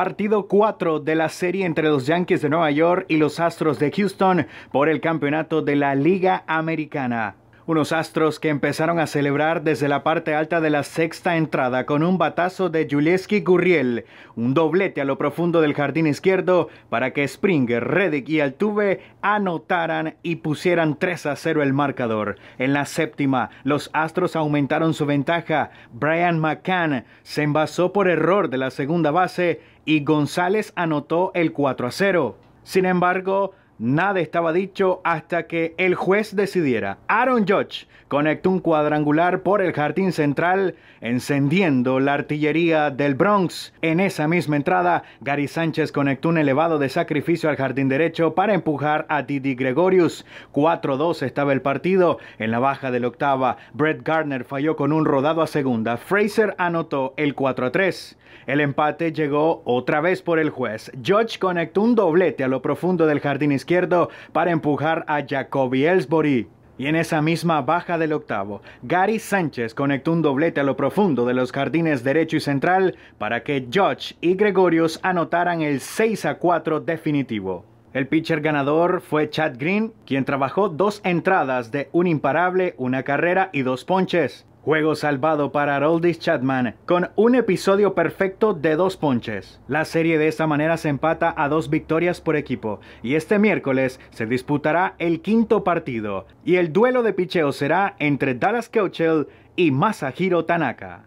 Partido 4 de la serie entre los Yankees de Nueva York y los Astros de Houston por el campeonato de la Liga Americana. Unos astros que empezaron a celebrar desde la parte alta de la sexta entrada con un batazo de Julieski Gurriel, un doblete a lo profundo del jardín izquierdo para que Springer, Reddick y Altuve anotaran y pusieran 3 a 0 el marcador. En la séptima, los astros aumentaron su ventaja. Brian McCann se envasó por error de la segunda base y González anotó el 4 a 0. Sin embargo, Nada estaba dicho hasta que el juez decidiera. Aaron Judge conectó un cuadrangular por el jardín central, encendiendo la artillería del Bronx. En esa misma entrada, Gary Sánchez conectó un elevado de sacrificio al jardín derecho para empujar a Didi Gregorius. 4-2 estaba el partido. En la baja de la octava, Brett Gardner falló con un rodado a segunda. Fraser anotó el 4-3. El empate llegó otra vez por el juez. Judge conectó un doblete a lo profundo del jardín izquierdo para empujar a Jacoby Ellsbury. Y en esa misma baja del octavo, Gary Sánchez conectó un doblete a lo profundo de los jardines derecho y central para que josh y Gregorius anotaran el 6 a 4 definitivo. El pitcher ganador fue Chad Green, quien trabajó dos entradas de un imparable, una carrera y dos ponches. Juego salvado para Aroldis Chatman con un episodio perfecto de dos ponches. La serie de esta manera se empata a dos victorias por equipo y este miércoles se disputará el quinto partido y el duelo de picheo será entre Dallas Keuchel y Masahiro Tanaka.